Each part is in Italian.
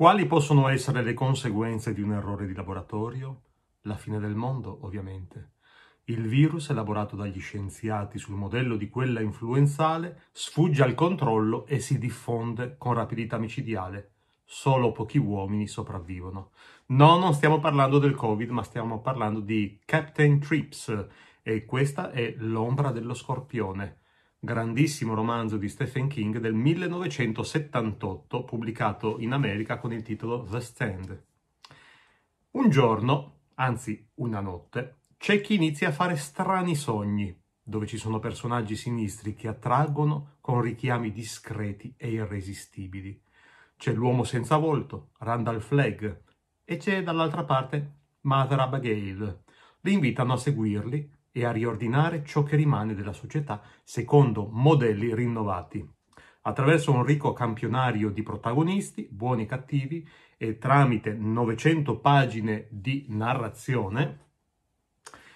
Quali possono essere le conseguenze di un errore di laboratorio? La fine del mondo, ovviamente. Il virus elaborato dagli scienziati sul modello di quella influenzale sfugge al controllo e si diffonde con rapidità micidiale. Solo pochi uomini sopravvivono. No, non stiamo parlando del Covid, ma stiamo parlando di Captain Trips e questa è l'ombra dello scorpione grandissimo romanzo di Stephen King del 1978, pubblicato in America con il titolo The Stand. Un giorno, anzi una notte, c'è chi inizia a fare strani sogni, dove ci sono personaggi sinistri che attraggono con richiami discreti e irresistibili. C'è l'uomo senza volto, Randall Flagg, e c'è dall'altra parte Mother Abigail. Li invitano a seguirli e a riordinare ciò che rimane della società secondo modelli rinnovati. Attraverso un ricco campionario di protagonisti, buoni e cattivi, e tramite 900 pagine di narrazione,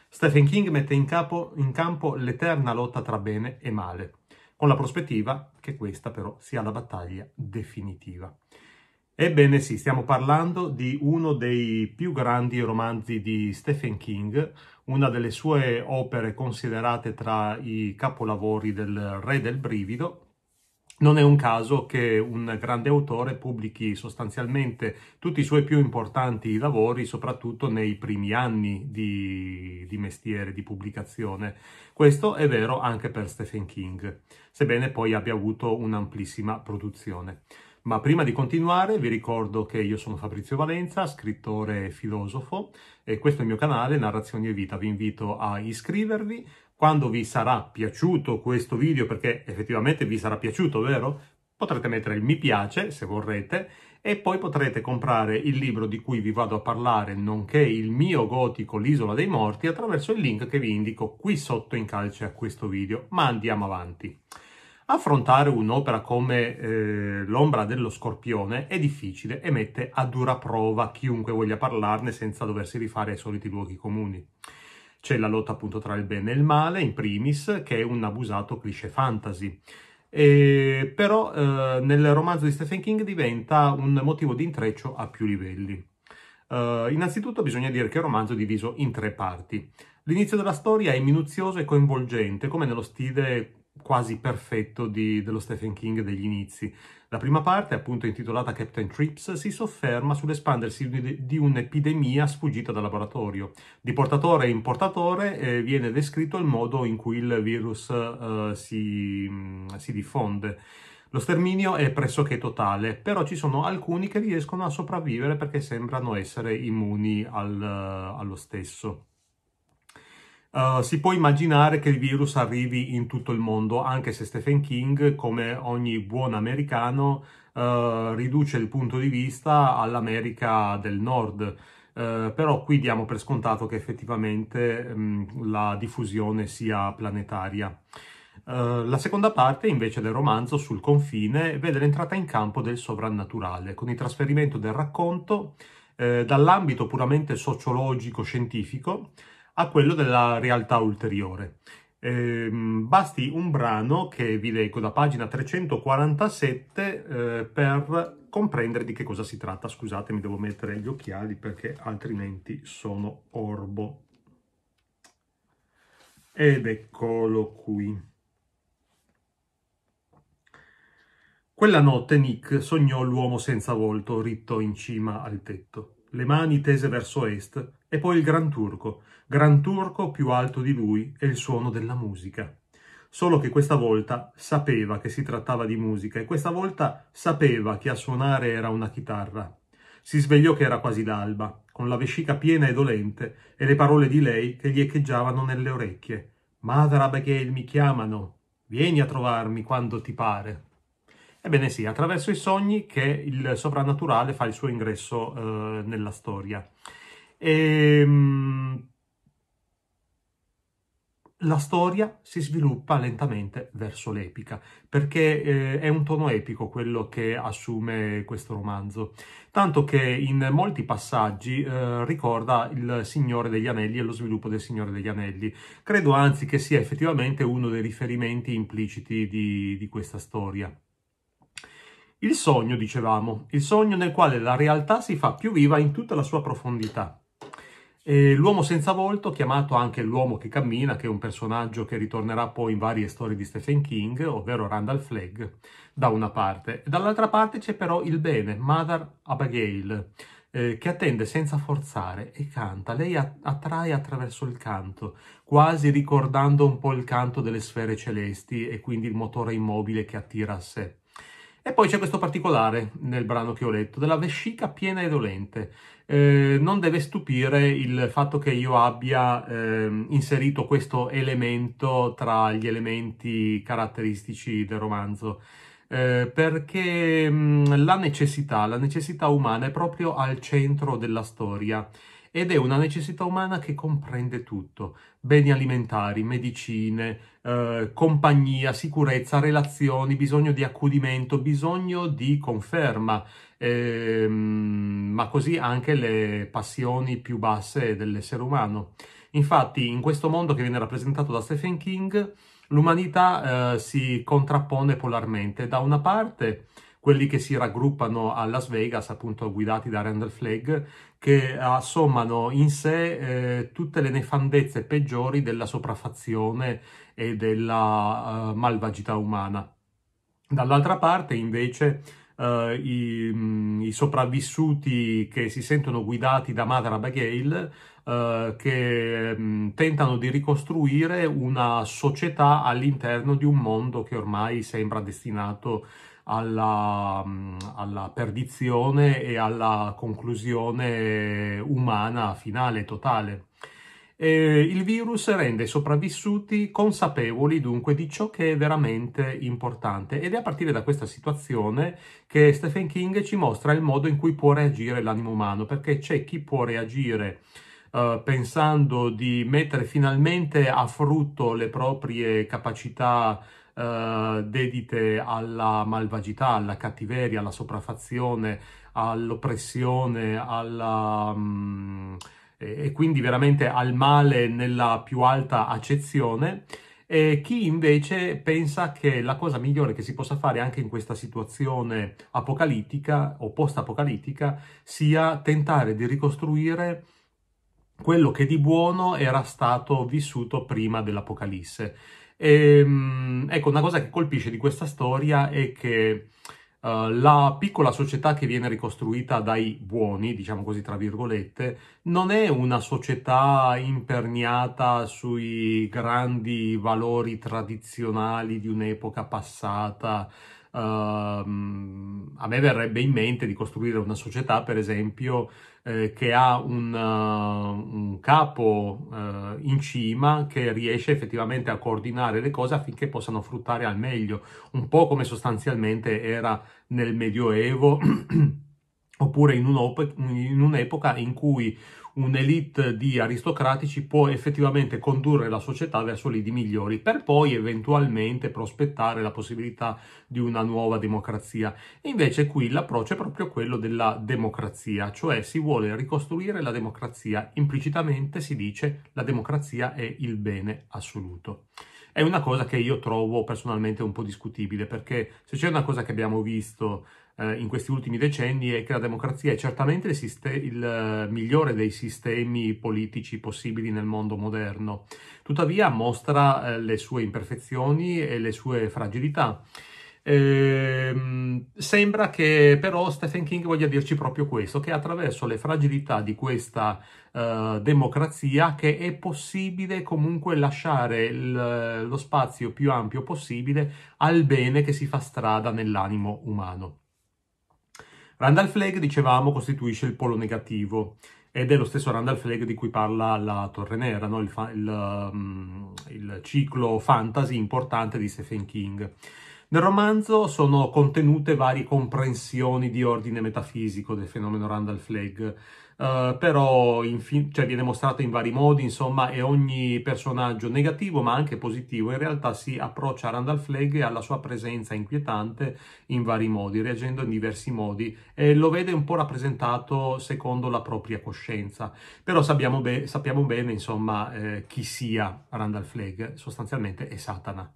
Stephen King mette in, capo, in campo l'eterna lotta tra bene e male, con la prospettiva che questa però sia la battaglia definitiva. Ebbene sì, stiamo parlando di uno dei più grandi romanzi di Stephen King, una delle sue opere considerate tra i capolavori del Re del Brivido. Non è un caso che un grande autore pubblichi sostanzialmente tutti i suoi più importanti lavori, soprattutto nei primi anni di, di, mestiere, di pubblicazione. Questo è vero anche per Stephen King, sebbene poi abbia avuto un'amplissima produzione. Ma prima di continuare vi ricordo che io sono Fabrizio Valenza, scrittore e filosofo e questo è il mio canale Narrazioni e Vita. Vi invito a iscrivervi. Quando vi sarà piaciuto questo video, perché effettivamente vi sarà piaciuto, vero? Potrete mettere il mi piace se vorrete e poi potrete comprare il libro di cui vi vado a parlare, nonché il mio gotico L'isola dei morti, attraverso il link che vi indico qui sotto in calce a questo video. Ma andiamo avanti. Affrontare un'opera come eh, L'ombra dello scorpione è difficile e mette a dura prova chiunque voglia parlarne senza doversi rifare ai soliti luoghi comuni. C'è la lotta appunto tra il bene e il male, in primis, che è un abusato cliché fantasy. E, però eh, nel romanzo di Stephen King diventa un motivo di intreccio a più livelli. Uh, innanzitutto bisogna dire che il romanzo è diviso in tre parti. L'inizio della storia è minuzioso e coinvolgente, come nello stile quasi perfetto di, dello Stephen King degli inizi. La prima parte, appunto intitolata Captain Trips, si sofferma sull'espandersi di un'epidemia sfuggita dal laboratorio. Di portatore in portatore eh, viene descritto il modo in cui il virus eh, si, mm, si diffonde. Lo sterminio è pressoché totale, però ci sono alcuni che riescono a sopravvivere perché sembrano essere immuni al, eh, allo stesso. Uh, si può immaginare che il virus arrivi in tutto il mondo, anche se Stephen King, come ogni buon americano, uh, riduce il punto di vista all'America del Nord. Uh, però qui diamo per scontato che effettivamente um, la diffusione sia planetaria. Uh, la seconda parte invece del romanzo sul confine vede l'entrata in campo del sovrannaturale con il trasferimento del racconto eh, dall'ambito puramente sociologico-scientifico a quello della realtà ulteriore. Eh, basti un brano che vi leggo da pagina 347 eh, per comprendere di che cosa si tratta. Scusatemi, devo mettere gli occhiali perché altrimenti sono orbo. Ed eccolo qui. Quella notte Nick sognò l'uomo senza volto ritto in cima al tetto, le mani tese verso est, e poi il Gran Turco, Gran Turco più alto di lui e il suono della musica. Solo che questa volta sapeva che si trattava di musica e questa volta sapeva che a suonare era una chitarra. Si svegliò che era quasi l'alba, con la vescica piena e dolente e le parole di lei che gli echeggiavano nelle orecchie. Madre Abigail mi chiamano, vieni a trovarmi quando ti pare. Ebbene sì, attraverso i sogni che il soprannaturale fa il suo ingresso eh, nella storia. E, ehm, la storia si sviluppa lentamente verso l'epica, perché eh, è un tono epico quello che assume questo romanzo, tanto che in molti passaggi eh, ricorda il Signore degli Anelli e lo sviluppo del Signore degli Anelli. Credo anzi che sia effettivamente uno dei riferimenti impliciti di, di questa storia. Il sogno, dicevamo, il sogno nel quale la realtà si fa più viva in tutta la sua profondità. E l'uomo senza volto, chiamato anche l'uomo che cammina, che è un personaggio che ritornerà poi in varie storie di Stephen King, ovvero Randall Flagg, da una parte. Dall'altra parte c'è però il bene, Mother Abigail, eh, che attende senza forzare e canta. Lei attrae attraverso il canto, quasi ricordando un po' il canto delle sfere celesti e quindi il motore immobile che attira a sé. E poi c'è questo particolare nel brano che ho letto, della vescica piena e dolente. Eh, non deve stupire il fatto che io abbia eh, inserito questo elemento tra gli elementi caratteristici del romanzo, eh, perché mh, mm, la necessità, la necessità umana è proprio al centro della storia ed è una necessità umana che comprende tutto, beni alimentari, medicine, eh, compagnia, sicurezza, relazioni, bisogno di accudimento, bisogno di conferma, eh, ma così anche le passioni più basse dell'essere umano. Infatti in questo mondo che viene rappresentato da Stephen King, l'umanità eh, si contrappone polarmente. Da una parte quelli che si raggruppano a Las Vegas, appunto guidati da Randall Flagg, che assommano in sé eh, tutte le nefandezze peggiori della sopraffazione e della uh, malvagità umana. Dall'altra parte, invece, Uh, i, mh, mm, i, sopravvissuti che si sentono guidati da Madre Abigail, uh, che mh, mm, tentano di ricostruire una società all'interno di un mondo che ormai sembra destinato a alla, mm, alla perdizione e alla conclusione umana finale, totale. Eh, il virus rende i sopravvissuti consapevoli dunque di ciò che è veramente importante ed è a partire da questa situazione che Stephen King ci mostra il modo in cui può reagire l'animo umano, perché c'è chi può reagire eh, pensando di mettere finalmente a frutto le proprie capacità eh, dedite alla malvagità, alla cattiveria, alla sopraffazione, all'oppressione, alla... Mh, mm, e quindi veramente al male nella più alta accezione, e chi invece pensa che la cosa migliore che si possa fare anche in questa situazione apocalittica o post-apocalittica sia tentare di ricostruire quello che di buono era stato vissuto prima dell'Apocalisse. E, ehm, ecco, una cosa che colpisce di questa storia è che uh, la piccola società che viene ricostruita dai buoni, diciamo così tra virgolette, non è una società imperniata sui grandi valori tradizionali di un'epoca passata, uh, a me verrebbe in mente di costruire una società, per esempio, eh, che ha un, uh, un capo uh, in cima che riesce effettivamente a coordinare le cose affinché possano fruttare al meglio, un po' come sostanzialmente era nel Medioevo. oppure in, un'epoca in cui un'elite di aristocratici può effettivamente condurre la società verso lidi migliori per poi eventualmente prospettare la possibilità di una nuova democrazia. E invece qui l'approccio è proprio quello della democrazia, cioè si vuole ricostruire la democrazia. Implicitamente si dice la democrazia è il bene assoluto. È una cosa che io trovo personalmente un po' discutibile perché se c'è una cosa che abbiamo visto eh, in questi ultimi decenni è che la democrazia è certamente il, il eh, migliore dei sistemi politici possibili nel mondo moderno, tuttavia mostra eh, le sue imperfezioni e le sue fragilità. Eh, sembra che però Stephen King voglia dirci proprio questo, che attraverso le fragilità di questa eh, democrazia che è possibile comunque lasciare il, eh, lo spazio più ampio possibile al bene che si fa strada nell'animo umano. Randall Flagg, dicevamo, costituisce il polo negativo ed è lo stesso Randall Flagg di cui parla la Torre Nera, no? il, fa- il, um, il ciclo fantasy importante di Stephen King. Nel romanzo sono contenute varie comprensioni di ordine metafisico del fenomeno Randall Flagg, Uh, però infin- cioè, viene mostrato in vari modi, insomma, e ogni personaggio negativo ma anche positivo in realtà si approccia a Randall Flagg e alla sua presenza inquietante in vari modi, reagendo in diversi modi e lo vede un po' rappresentato secondo la propria coscienza. Però sappiamo, be- sappiamo bene, insomma, eh, chi sia Randall Flagg, sostanzialmente è Satana.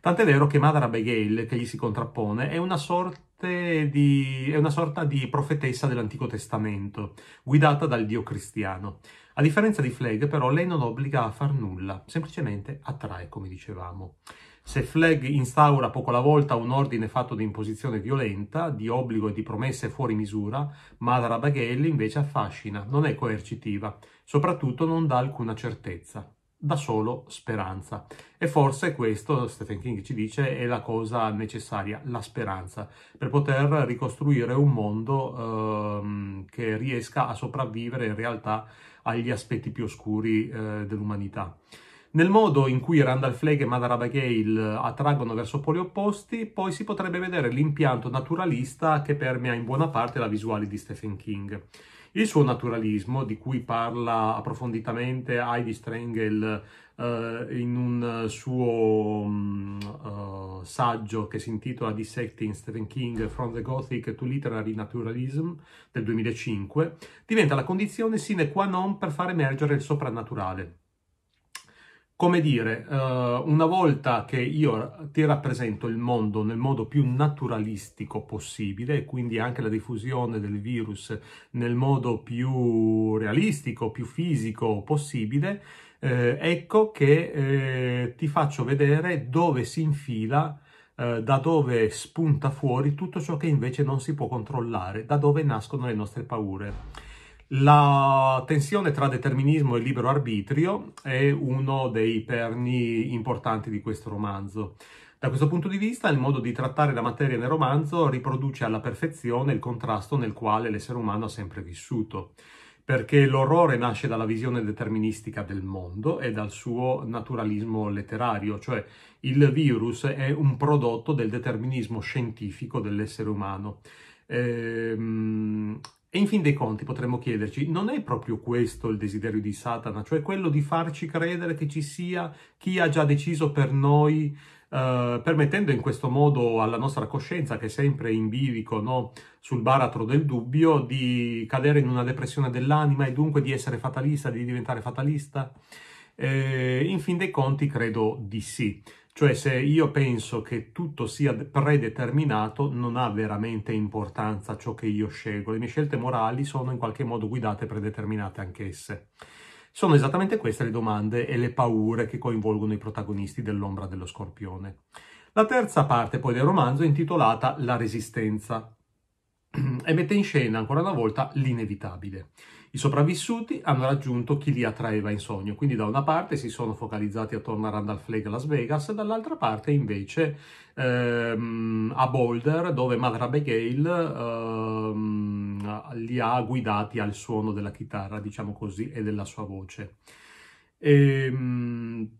Tant'è vero che Madara Abigail, che gli si contrappone, è una sorta di, è una sorta di profetessa dell'Antico Testamento, guidata dal dio cristiano. A differenza di Flag, però, lei non obbliga a far nulla, semplicemente attrae, come dicevamo. Se Flag instaura poco alla volta un ordine fatto di imposizione violenta, di obbligo e di promesse fuori misura, Madara Baghelli invece affascina, non è coercitiva, soprattutto non dà alcuna certezza da solo speranza. E forse questo, Stephen King ci dice, è la cosa necessaria, la speranza, per poter ricostruire un mondo ehm, che riesca a sopravvivere in realtà agli aspetti più oscuri eh, dell'umanità. Nel modo in cui Randall Flagg e Madara Gale eh, attraggono verso poli opposti, poi si potrebbe vedere l'impianto naturalista che permea in buona parte la visuale di Stephen King. Il suo naturalismo, di cui parla approfonditamente Heidi Strengel eh, in un suo um, uh, saggio che si intitola Dissecting Stephen King from the Gothic to Literary Naturalism del 2005, diventa la condizione sine qua non per far emergere il soprannaturale come dire, eh, una volta che io ti rappresento il mondo nel modo più naturalistico possibile, quindi anche la diffusione del virus nel modo più realistico, più fisico possibile, eh, ecco che eh, ti faccio vedere dove si infila da dove spunta fuori tutto ciò che invece non si può controllare, da dove nascono le nostre paure. La tensione tra determinismo e libero arbitrio è uno dei perni importanti di questo romanzo. Da questo punto di vista, il modo di trattare la materia nel romanzo riproduce alla perfezione il contrasto nel quale l'essere umano ha sempre vissuto, perché l'orrore nasce dalla visione deterministica del mondo e dal suo naturalismo letterario, cioè il virus è un prodotto del determinismo scientifico dell'essere umano. Ehm, e in fin dei conti potremmo chiederci, non è proprio questo il desiderio di Satana, cioè quello di farci credere che ci sia chi ha già deciso per noi, eh, permettendo in questo modo alla nostra coscienza, che è sempre in bilico, no? sul baratro del dubbio, di cadere in una depressione dell'anima e dunque di essere fatalista, di diventare fatalista? Eh, in fin dei conti credo di sì. Cioè se io penso che tutto sia predeterminato non ha veramente importanza ciò che io scelgo, le mie scelte morali sono in qualche modo guidate e predeterminate anch'esse. Sono esattamente queste le domande e le paure che coinvolgono i protagonisti dell'ombra dello scorpione. La terza parte poi del romanzo è intitolata La resistenza e mette in scena ancora una volta l'inevitabile. I sopravvissuti hanno raggiunto chi li attraeva in sogno, quindi da una parte si sono focalizzati attorno a Randall Flagg a Las Vegas, dall'altra parte invece ehm, a Boulder, dove Madre Abigail ehm, li ha guidati al suono della chitarra, diciamo così, e della sua voce. E, ehm,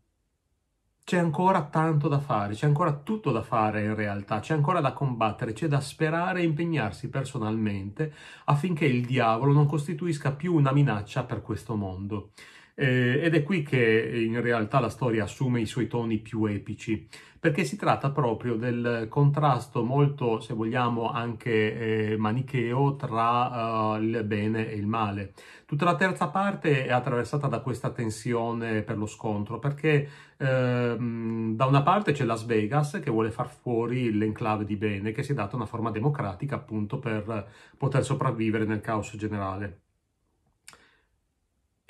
c'è ancora tanto da fare, c'è ancora tutto da fare in realtà, c'è ancora da combattere, c'è da sperare e impegnarsi personalmente affinché il diavolo non costituisca più una minaccia per questo mondo. Eh, ed è qui che eh, in realtà la storia assume i suoi toni più epici, perché si tratta proprio del contrasto molto, se vogliamo, anche eh, manicheo tra uh, il bene e il male. Tutta la terza parte è attraversata da questa tensione per lo scontro, perché eh, da una parte c'è Las Vegas che vuole far fuori l'enclave di bene, che si è data una forma democratica appunto per poter sopravvivere nel caos generale.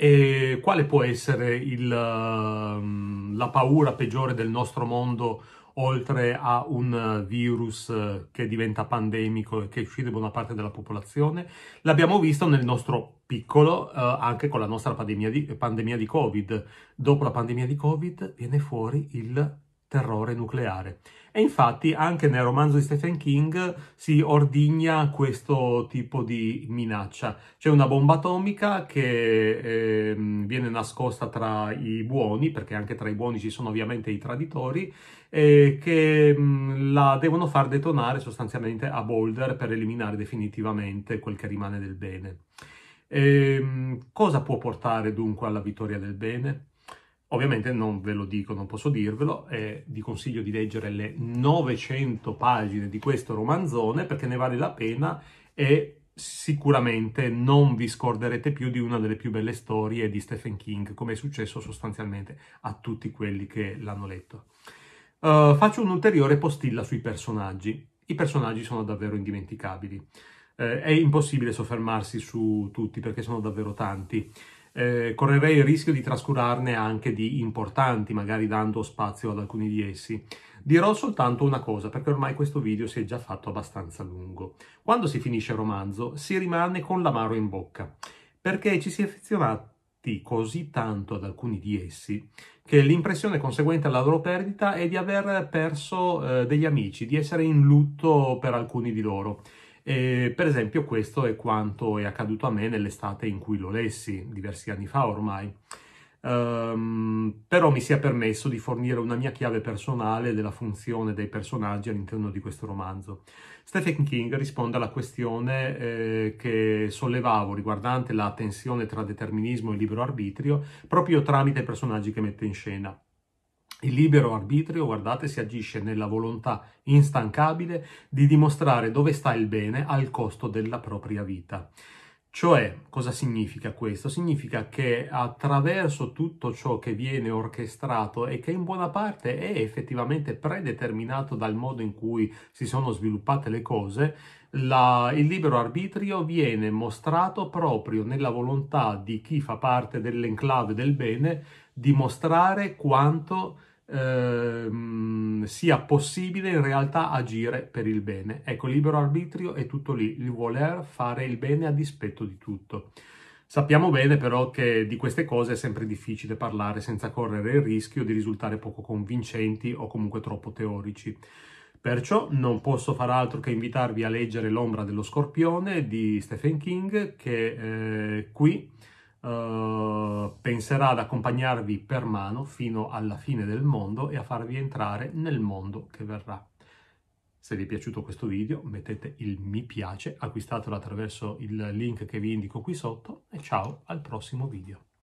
E quale può essere il, ehm, la paura peggiore del nostro mondo oltre a un virus eh, che diventa pandemico e che uccide buona parte della popolazione? L'abbiamo visto nel nostro piccolo, eh, anche con la nostra pandemia di, pandemia di Covid. Dopo la pandemia di Covid viene fuori il terrore nucleare. E infatti anche nel romanzo di Stephen King si ordigna questo tipo di minaccia. C'è una bomba atomica che eh, viene nascosta tra i buoni, perché anche tra i buoni ci sono ovviamente i traditori, eh, che mh, la devono far detonare sostanzialmente a Boulder per eliminare definitivamente quel che rimane del bene. Eh, cosa può portare dunque alla vittoria del bene? Ovviamente non ve lo dico, non posso dirvelo, e vi consiglio di leggere le 900 pagine di questo romanzone perché ne vale la pena e sicuramente non vi scorderete più di una delle più belle storie di Stephen King, come è successo sostanzialmente a tutti quelli che l'hanno letto. Uh, faccio un'ulteriore postilla sui personaggi. I personaggi sono davvero indimenticabili. Uh, è impossibile soffermarsi su tutti perché sono davvero tanti eh, correrei il rischio di trascurarne anche di importanti, magari dando spazio ad alcuni di essi. Dirò soltanto una cosa, perché ormai questo video si è già fatto abbastanza lungo. Quando si finisce il romanzo si rimane con l'amaro in bocca, perché ci si è affezionati così tanto ad alcuni di essi che l'impressione conseguente alla loro perdita è di aver perso eh, degli amici, di essere in lutto per alcuni di loro. E per esempio questo è quanto è accaduto a me nell'estate in cui lo lessi, diversi anni fa ormai. Um, però mi si è permesso di fornire una mia chiave personale della funzione dei personaggi all'interno di questo romanzo. Stephen King risponde alla questione eh, che sollevavo riguardante la tensione tra determinismo e libero arbitrio proprio tramite i personaggi che mette in scena. Il libero arbitrio, guardate, si agisce nella volontà instancabile di dimostrare dove sta il bene al costo della propria vita. Cioè, cosa significa questo? Significa che attraverso tutto ciò che viene orchestrato e che in buona parte è effettivamente predeterminato dal modo in cui si sono sviluppate le cose, la, il libero arbitrio viene mostrato proprio nella volontà di chi fa parte dell'enclave del bene di mostrare quanto Ehm, sia possibile in realtà agire per il bene. Ecco, libero arbitrio è tutto lì, il voler fare il bene a dispetto di tutto. Sappiamo bene però che di queste cose è sempre difficile parlare senza correre il rischio di risultare poco convincenti o comunque troppo teorici. Perciò non posso far altro che invitarvi a leggere L'ombra dello scorpione di Stephen King che eh, qui eh, penserà ad accompagnarvi per mano fino alla fine del mondo e a farvi entrare nel mondo che verrà. Se vi è piaciuto questo video mettete il mi piace, acquistatelo attraverso il link che vi indico qui sotto e ciao al prossimo video.